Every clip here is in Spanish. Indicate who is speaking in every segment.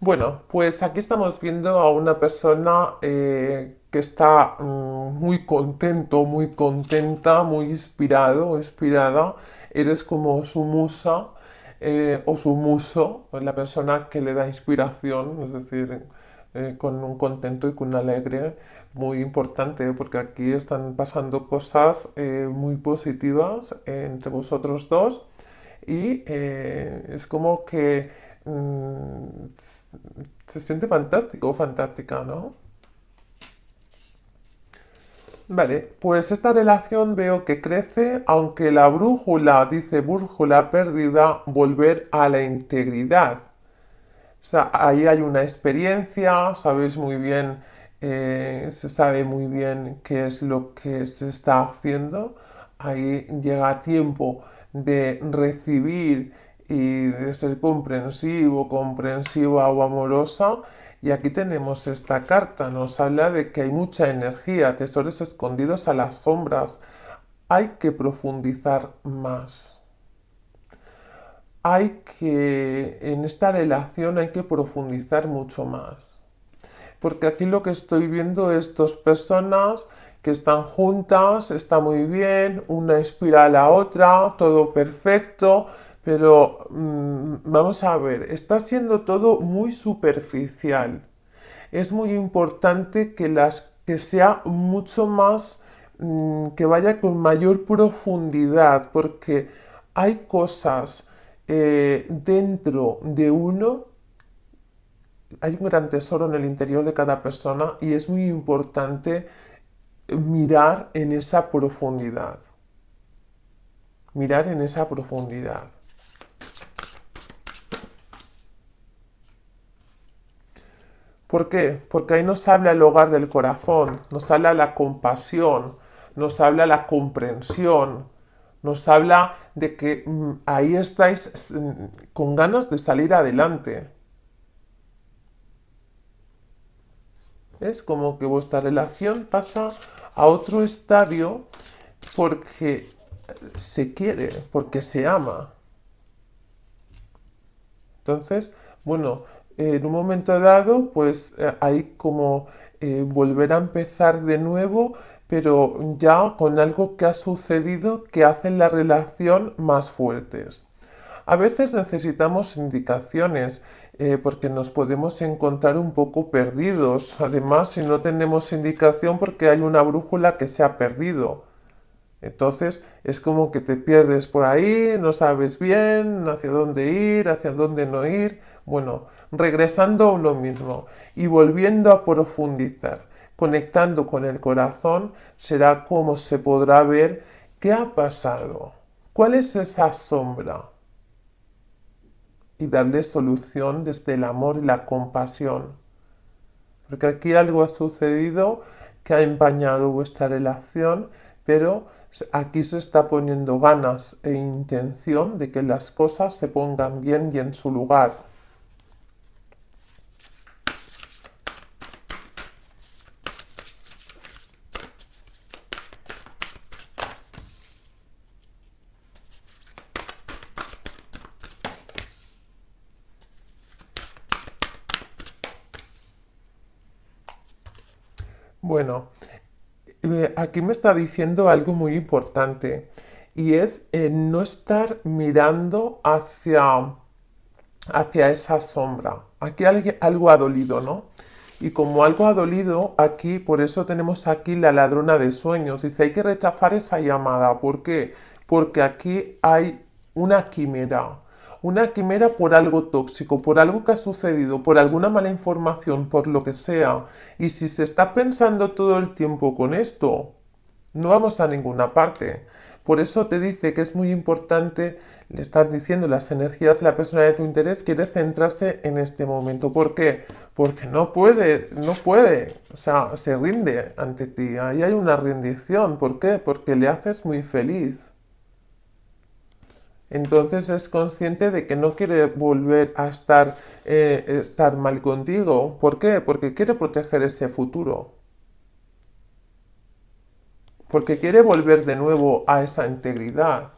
Speaker 1: Bueno, pues aquí estamos viendo a una persona eh, que está mm, muy contento, muy contenta, muy inspirado, inspirada. Eres como su musa eh, o su muso, pues la persona que le da inspiración, es decir, eh, con un contento y con un alegre muy importante, porque aquí están pasando cosas muy positivas entre vosotros dos y es como que... Mm, se siente fantástico, fantástica, ¿no? Vale, pues esta relación veo que crece, aunque la brújula dice brújula perdida, volver a la integridad. O sea, ahí hay una experiencia, sabéis muy bien, eh, se sabe muy bien qué es lo que se está haciendo. Ahí llega tiempo de recibir y de ser comprensivo, comprensiva o amorosa. Y aquí tenemos esta carta, nos habla de que hay mucha energía, tesoros escondidos a las sombras. Hay que profundizar más. Hay que, en esta relación hay que profundizar mucho más. Porque aquí lo que estoy viendo es dos personas que están juntas, está muy bien, una inspira a la otra, todo perfecto, pero mm, vamos a ver, está siendo todo muy superficial. Es muy importante que, sea mucho más, mm, que vaya con mayor profundidad, porque hay cosas eh, dentro de uno, hay un gran tesoro en el interior de cada persona y es muy importante mirar en esa profundidad. Mirar en esa profundidad. ¿Por qué? Porque ahí nos habla el hogar del corazón, nos habla la compasión, nos habla la comprensión, nos habla de que mm, ahí estáis mm, con ganas de salir adelante. Es como que vuestra relación pasa a otro estadio porque se quiere, porque se ama. Entonces, bueno, en un momento dado, pues eh, hay como eh, volver a empezar de nuevo, pero ya con algo que ha sucedido que hace la relación más fuertes. A veces necesitamos indicaciones eh, porque nos podemos encontrar un poco perdidos. Además, si no tenemos indicación porque hay una brújula que se ha perdido. Entonces es como que te pierdes por ahí, no sabes bien hacia dónde ir, hacia dónde no ir. Bueno, regresando a lo mismo y volviendo a profundizar, conectando con el corazón, será como se podrá ver qué ha pasado, cuál es esa sombra y darle solución desde el amor y la compasión. Porque aquí algo ha sucedido que ha empañado vuestra relación, pero Aquí se está poniendo ganas e intención de que las cosas se pongan bien y en su lugar. Bueno, eh, aquí me está diciendo algo muy importante y es eh, no estar mirando hacia, hacia esa sombra. Aquí algo ha dolido, ¿no? Y como algo ha dolido, aquí, por eso tenemos aquí la ladrona de sueños. Dice, hay que rechazar esa llamada. ¿Por qué? Porque aquí hay una quimera, una quimera por algo tóxico, por algo que ha sucedido, por alguna mala información, por lo que sea. Y si se está pensando todo el tiempo con esto, no vamos a ninguna parte. Por eso te dice que es muy importante, le estás diciendo las energías de la persona de tu interés, quiere centrarse en este momento. ¿Por qué? Porque no puede, no puede, o sea, se rinde ante ti. Ahí hay una rendición. ¿Por qué? Porque le haces muy feliz entonces es consciente de que no quiere volver a eh, estar, mal contigo. ¿Por qué? Porque quiere proteger ese futuro. Porque quiere volver de nuevo a esa integridad.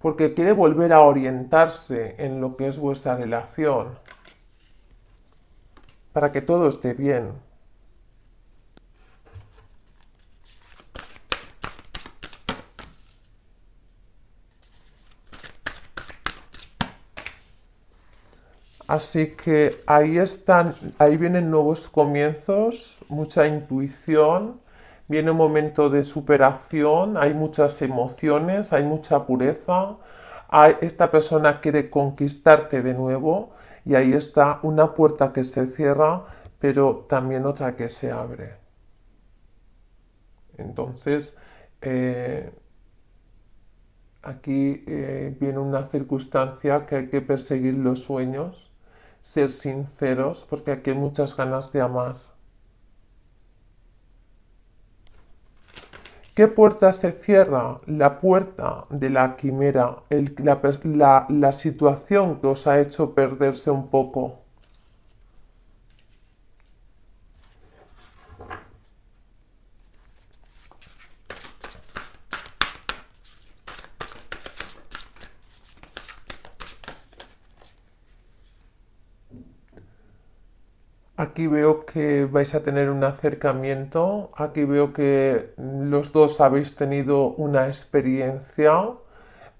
Speaker 1: Porque quiere volver a orientarse en lo que es vuestra relación. Para que todo esté bien. Así que ahí están, ahí vienen nuevos comienzos, mucha intuición, viene un momento de superación, hay muchas emociones, hay mucha pureza, esta persona quiere conquistarte de nuevo y ahí está una puerta que se cierra, pero también otra que se abre. Entonces, eh, aquí eh, viene una circunstancia que hay que perseguir los sueños ser sinceros porque aquí hay muchas ganas de amar. ¿Qué puerta se cierra? La puerta de la quimera, la situación que os ha hecho perderse un poco. Aquí veo que vais a tener un acercamiento, aquí veo que los dos habéis tenido una experiencia,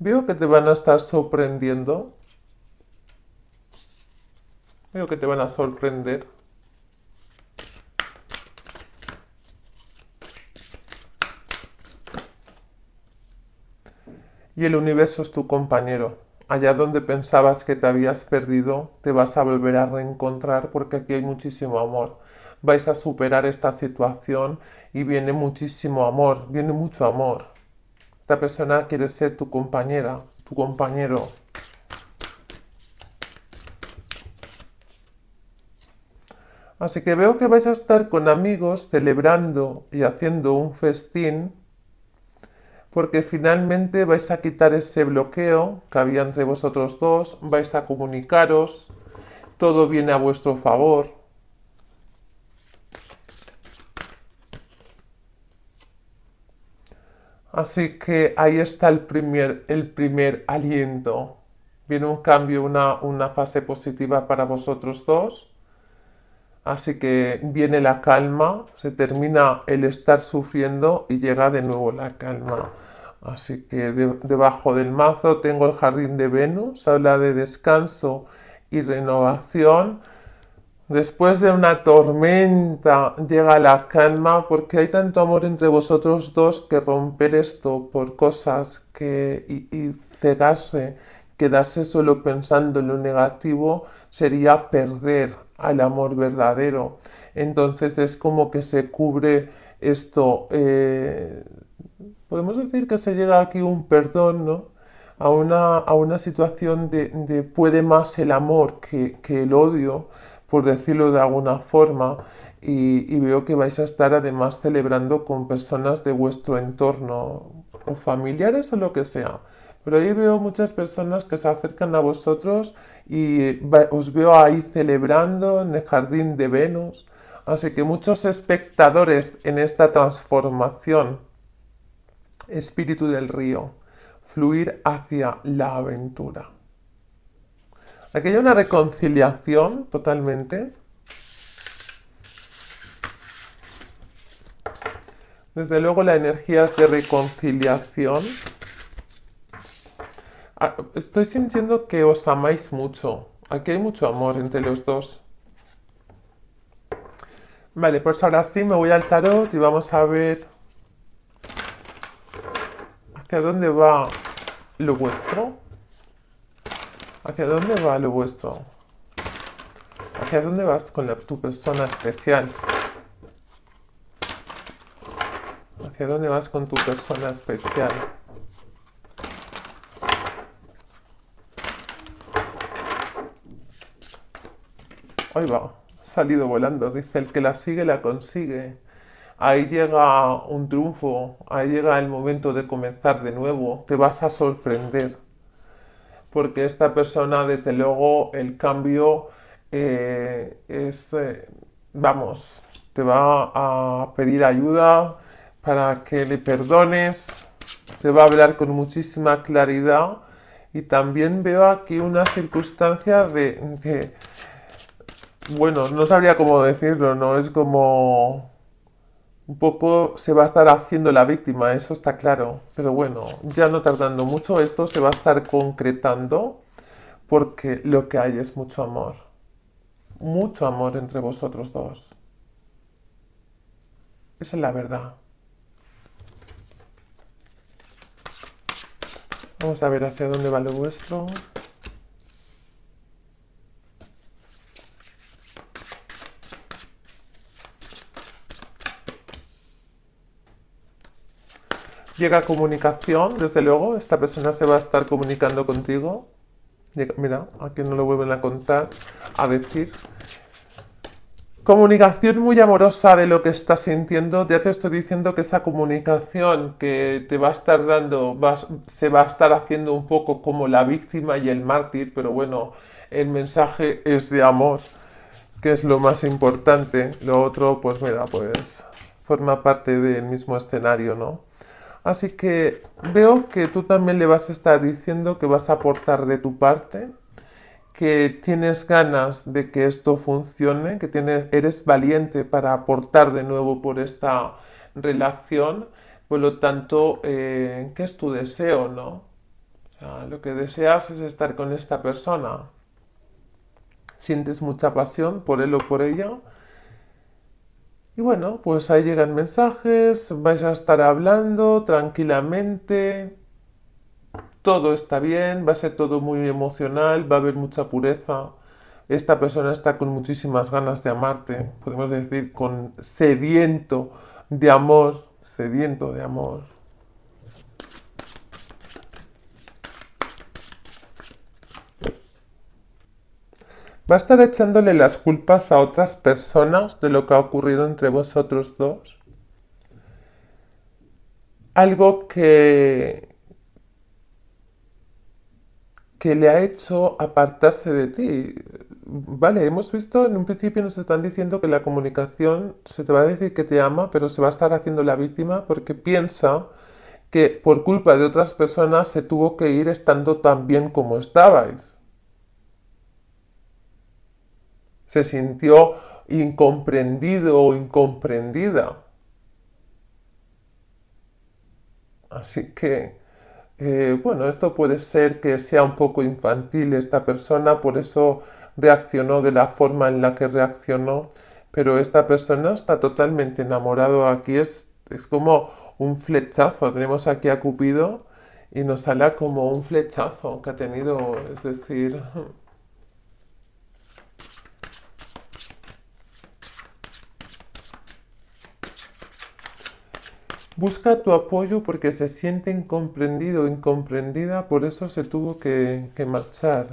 Speaker 1: veo que te van a estar sorprendiendo, veo que te van a sorprender. Y el universo es tu compañero. Allá donde pensabas que te habías perdido, te vas a volver a reencontrar porque aquí hay muchísimo amor. Vais a superar esta situación y viene muchísimo amor, viene mucho amor. Esta persona quiere ser tu compañera, tu compañero. Así que veo que vais a estar con amigos celebrando y haciendo un festín porque finalmente vais a quitar ese bloqueo que había entre vosotros dos, vais a comunicaros, todo viene a vuestro favor. Así que ahí está el primer, el primer aliento. Viene un cambio, una fase positiva para vosotros dos. Así que viene la calma, se termina el estar sufriendo y llega de nuevo la calma. Así que debajo del mazo tengo el jardín de Venus, habla de descanso y renovación. Después de una tormenta llega la calma porque hay tanto amor entre vosotros dos que romper esto por cosas que y, y cegarse, quedarse solo pensando en lo negativo sería perder al amor verdadero. Entonces es como que se cubre esto, eh, podemos decir que se llega aquí un perdón, ¿no? A una, a una situación de, puede más el amor que, el odio, por decirlo de alguna forma, y veo que vais a estar además celebrando con personas de vuestro entorno, o familiares o lo que sea. Pero ahí veo muchas personas que se acercan a vosotros y os veo ahí celebrando en el jardín de Venus. Así que muchos espectadores en esta transformación. Espíritu del río, fluir hacia la aventura. Aquí hay una reconciliación totalmente. Desde luego la energía es de reconciliación. Ah, estoy sintiendo que os amáis mucho. Aquí hay mucho amor entre los dos. Vale, pues ahora sí me voy al tarot y vamos a ver hacia dónde va lo vuestro. ¿Hacia dónde va lo vuestro? ¿Hacia dónde vas con tu persona especial? ¿Hacia dónde vas con tu persona especial? Ahí va, salido volando, dice, el que la sigue la consigue. Ahí llega un triunfo, ahí llega el momento de comenzar de nuevo, te vas a sorprender. Porque esta persona, desde luego, el cambio eh, es, eh, vamos, te va a pedir ayuda para que le perdones, te va a hablar con muchísima claridad y también veo aquí una circunstancia de bueno, no sabría cómo decirlo, ¿no? Es como... Un poco se va a estar haciendo la víctima, eso está claro. Pero bueno, ya no tardando mucho, esto se va a estar concretando porque lo que hay es mucho amor. Mucho amor entre vosotros dos. Esa es la verdad. Vamos a ver hacia dónde va lo vuestro. llega comunicación, desde luego, esta persona se va a estar comunicando contigo. Mira, aquí no lo vuelven a contar, a decir. Comunicación muy amorosa de lo que estás sintiendo. Ya te estoy diciendo que esa comunicación que te va a estar dando se va a estar haciendo un poco como la víctima y el mártir, pero bueno, el mensaje es de amor, que es lo más importante. Lo otro, pues mira, pues forma parte del mismo escenario, ¿no? Así que veo que tú también le vas a estar diciendo que vas a aportar de tu parte, que tienes ganas de que esto funcione, que tienes, eres valiente para aportar de nuevo por esta relación. Por lo tanto, eh, ¿qué es tu deseo, no? lo que deseas es estar con esta persona. Sientes mucha pasión por él o por ella y bueno, pues ahí llegan mensajes, vais a estar hablando tranquilamente, todo está bien, va a ser todo muy emocional, va a haber mucha pureza. Esta persona está con muchísimas ganas de amarte, podemos decir con sediento de amor, sediento de amor. ¿Va a estar echándole las culpas a otras personas de lo que ha ocurrido entre vosotros dos? Algo que, que le ha hecho apartarse de ti. Vale, hemos visto en un principio nos están diciendo que la comunicación se te va a decir que te ama, pero se va a estar haciendo la víctima porque piensa que por culpa de otras personas se tuvo que ir estando tan bien como estabais. Se sintió incomprendido o incomprendida. Así que, eh, bueno, esto puede ser que sea un poco infantil esta persona, por eso reaccionó de la forma en la que reaccionó, pero esta persona está totalmente enamorado. Aquí es, es como un flechazo, tenemos aquí a Cupido y nos sale como un flechazo que ha tenido, es decir... Busca tu apoyo porque se siente incomprendido, incomprendida, por eso se tuvo que, marchar.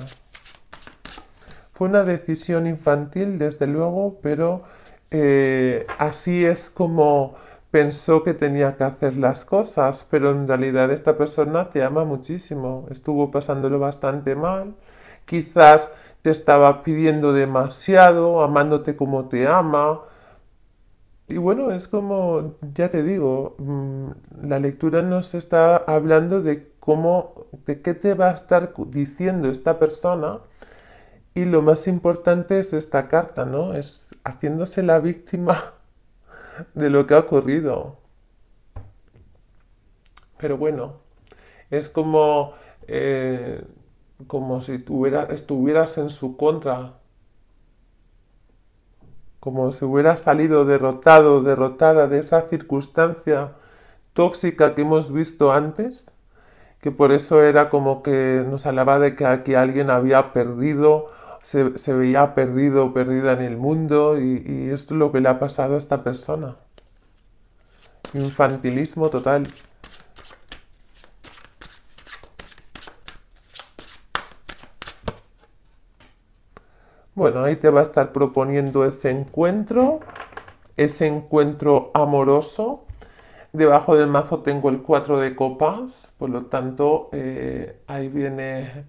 Speaker 1: Fue una decisión infantil, desde luego, pero eh, así es como pensó que tenía que hacer las cosas, pero en realidad esta persona te ama muchísimo, estuvo pasándolo bastante mal, quizás te estaba pidiendo demasiado, amándote como te ama, y bueno, es como, ya te digo, mm, la lectura nos está hablando de cómo, de qué te va a estar diciendo esta persona y lo más importante es esta carta, ¿no? Es haciéndose la víctima de lo que ha ocurrido. Pero bueno, es como, eh, como si tuviera, estuvieras en su contra como si hubiera salido derrotado, derrotada de esa circunstancia tóxica que hemos visto antes, que por eso era como que nos hablaba de que aquí alguien había perdido, se, veía perdido, perdida en el mundo, y esto es lo que le ha pasado a esta persona. Infantilismo total. Bueno, ahí te va a estar proponiendo ese encuentro, ese encuentro amoroso. Debajo del mazo tengo el cuatro de copas, por lo tanto eh, ahí viene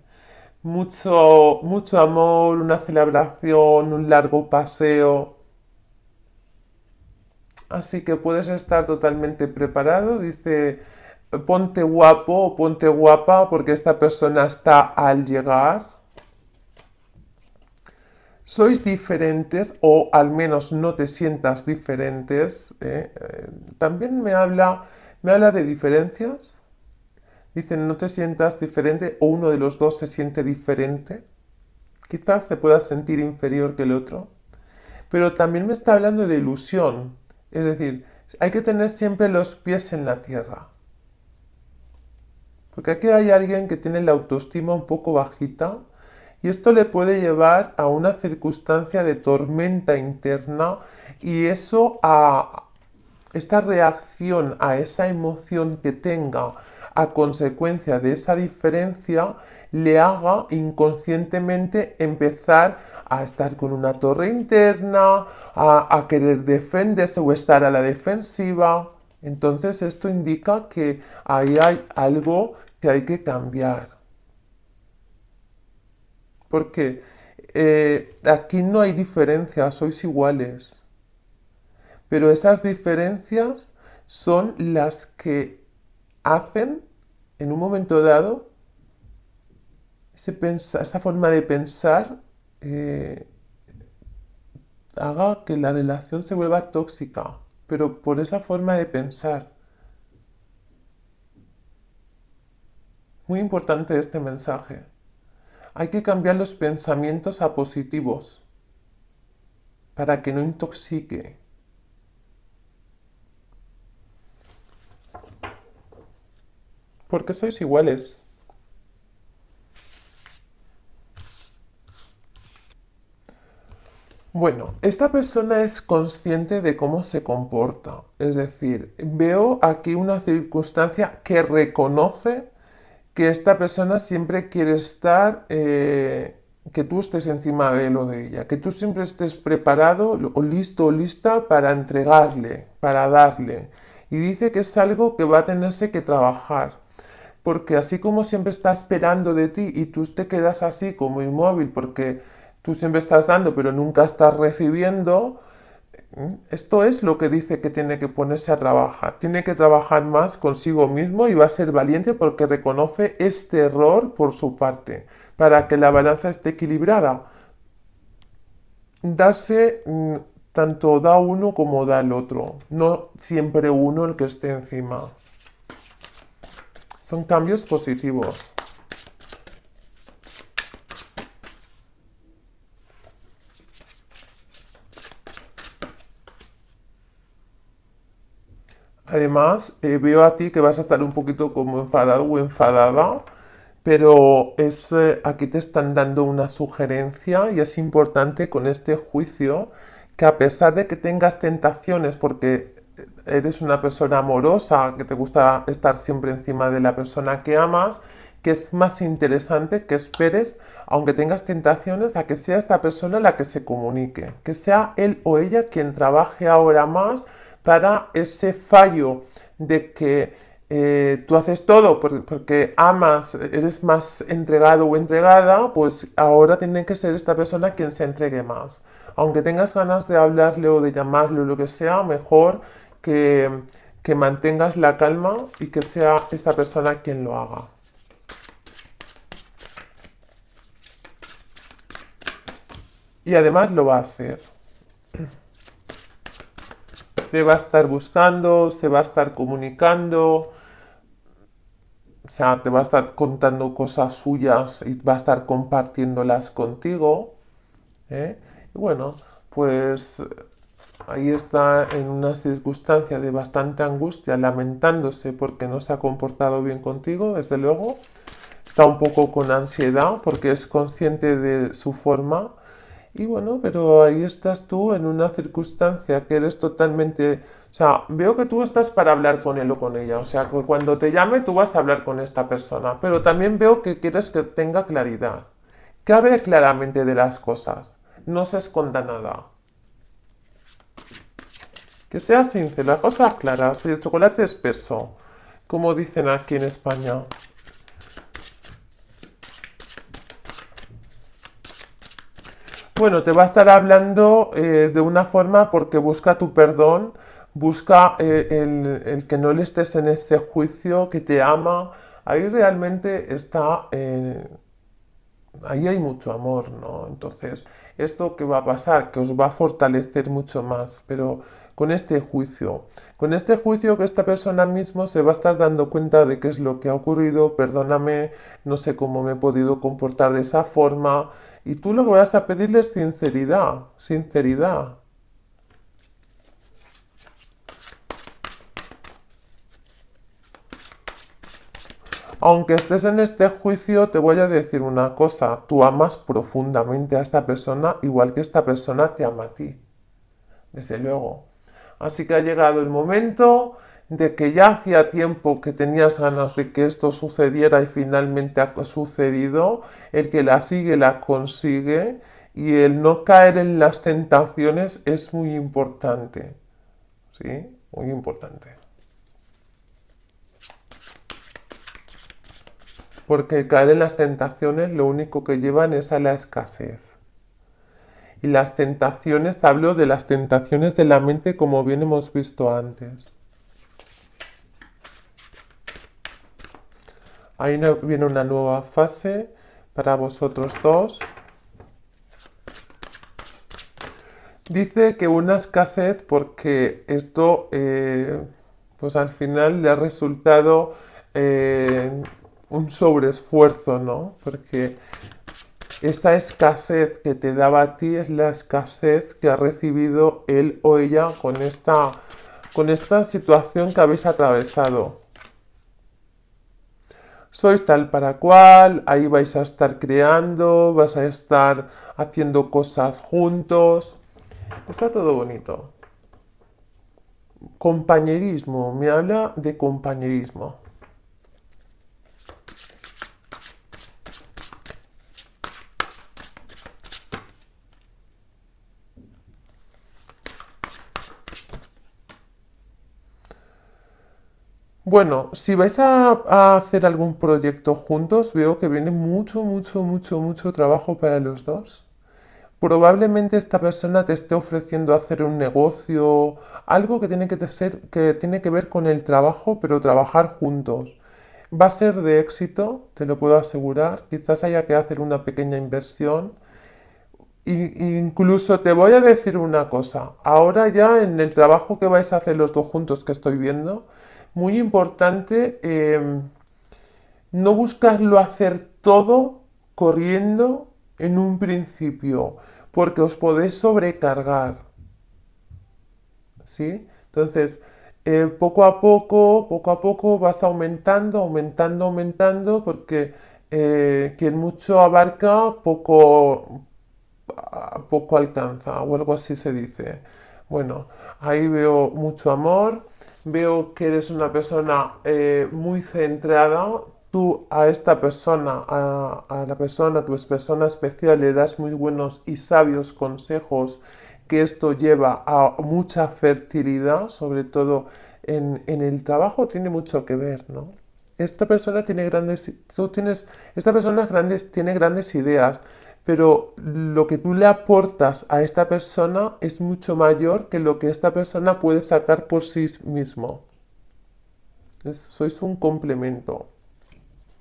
Speaker 1: mucho, mucho amor, una celebración, un largo paseo. Así que puedes estar totalmente preparado, dice ponte guapo ponte guapa porque esta persona está al llegar sois diferentes o al menos no te sientas diferentes. ¿eh? Eh, también me habla, me habla de diferencias. Dicen no te sientas diferente o uno de los dos se siente diferente. Quizás se pueda sentir inferior que el otro. Pero también me está hablando de ilusión. Es decir, hay que tener siempre los pies en la tierra. Porque aquí hay alguien que tiene la autoestima un poco bajita y esto le puede llevar a una circunstancia de tormenta interna y eso a esta reacción a esa emoción que tenga a consecuencia de esa diferencia le haga inconscientemente empezar a estar con una torre interna, a, a, querer defenderse o estar a la defensiva. Entonces esto indica que ahí hay algo que hay que cambiar. Porque eh, aquí no hay diferencias, sois iguales. Pero esas diferencias son las que hacen en un momento dado esa forma de pensar eh, haga que la relación se vuelva tóxica, pero por esa forma de pensar. Muy importante este mensaje. Hay que cambiar los pensamientos a positivos para que no intoxique. Porque sois iguales. Bueno, esta persona es consciente de cómo se comporta. Es decir, veo aquí una circunstancia que reconoce que esta persona siempre quiere estar, eh, que tú estés encima de él de ella, que tú siempre estés preparado o listo o lista para entregarle, para darle. Y dice que es algo que va a tenerse que trabajar. Porque así como siempre está esperando de ti y tú te quedas así como inmóvil porque tú siempre estás dando pero nunca estás recibiendo, ¿Mm? Esto es lo que dice que tiene que ponerse a trabajar. Tiene que trabajar más consigo mismo y va a ser valiente porque reconoce este error por su parte, para que la balanza esté equilibrada. Darse mm, tanto da uno como da el otro, no siempre uno el que esté encima. Son cambios positivos. Además, eh, veo a ti que vas a estar un poquito como enfadado o enfadada, pero es, eh, aquí te están dando una sugerencia y es importante con este juicio que a pesar de que tengas tentaciones, porque eres una persona amorosa, que te gusta estar siempre encima de la persona que amas, que es más interesante que esperes, aunque tengas tentaciones, a que sea esta persona la que se comunique, que sea él o ella quien trabaje ahora más para ese fallo de que eh, tú haces todo porque amas, eres más entregado o entregada, pues ahora tiene que ser esta persona quien se entregue más. Aunque tengas ganas de hablarle o de llamarle o lo que sea, mejor que mantengas la calma y que sea esta persona quien lo haga. Y además lo va a hacer te va a estar buscando, se va a estar comunicando, o sea, te va a estar contando cosas suyas y va a estar compartiéndolas contigo. ¿eh? Y bueno, pues ahí está en una circunstancia de bastante angustia, lamentándose porque no se ha comportado bien contigo, desde luego. Está un poco con ansiedad porque es consciente de su forma y bueno, pero ahí estás tú en una circunstancia que eres totalmente... O sea, veo que tú estás para hablar con él o con ella. O sea, que cuando te llame tú vas a hablar con esta persona. Pero también veo que quieres que tenga claridad. Que hable claramente de las cosas. No se esconda nada. Que sea sincera, cosas claras. Si el chocolate es peso, como dicen aquí en España. Bueno, te va a estar hablando eh, de una forma porque busca tu perdón, busca eh, el, que no le estés en ese juicio, que te ama. Ahí realmente está, eh, ahí hay mucho amor, ¿no? Entonces, esto que va a pasar, que os va a fortalecer mucho más, pero con este juicio, con este juicio que esta persona mismo se va a estar dando cuenta de qué es lo que ha ocurrido, perdóname, no sé cómo me he podido comportar de esa forma, y tú lo que vas a pedirle sinceridad, sinceridad. Aunque estés en este juicio, te voy a decir una cosa. Tú amas profundamente a esta persona igual que esta persona te ama a ti. Desde luego. Así que ha llegado el momento de que ya hacía tiempo que tenías ganas de que esto sucediera y finalmente ha sucedido, el que la sigue la consigue y el no caer en las tentaciones es muy importante. ¿Sí? Muy importante. Porque el caer en las tentaciones lo único que llevan es a la escasez. Y las tentaciones, hablo de las tentaciones de la mente como bien hemos visto antes. Ahí viene una nueva fase para vosotros dos. Dice que una escasez porque esto, eh, pues al final le ha resultado eh, un sobreesfuerzo, ¿no? Porque esa escasez que te daba a ti es la escasez que ha recibido él o ella con esta, con esta situación que habéis atravesado sois tal para cual, ahí vais a estar creando, vas a estar haciendo cosas juntos. Está todo bonito. Compañerismo, me habla de compañerismo. Bueno, si vais a, hacer algún proyecto juntos, veo que viene mucho, mucho, mucho, mucho trabajo para los dos. Probablemente esta persona te esté ofreciendo hacer un negocio, algo que tiene que, que tiene que ver con el trabajo, pero trabajar juntos. Va a ser de éxito, te lo puedo asegurar. Quizás haya que hacer una pequeña inversión. Y, incluso te voy a decir una cosa. Ahora ya en el trabajo que vais a hacer los dos juntos que estoy viendo, muy importante em, no buscarlo hacer todo corriendo en un principio, porque os podéis sobrecargar. ¿Sí? Entonces, eh, poco a poco, poco a poco vas aumentando, aumentando, aumentando, porque eh, quien mucho abarca, poco, ah, poco alcanza, o algo así se dice. Bueno, ahí veo mucho amor veo que eres una persona eh, muy centrada, tú a esta persona, a, la persona, a tu persona especial, le das muy buenos y sabios consejos, que esto lleva a mucha fertilidad, sobre todo en, el trabajo, tiene mucho que ver, ¿no? Esta persona tiene grandes, tú esta persona tiene grandes ideas, pero lo que tú le aportas a esta persona es mucho mayor que lo que esta persona puede sacar por sí mismo. Es, sois un complemento.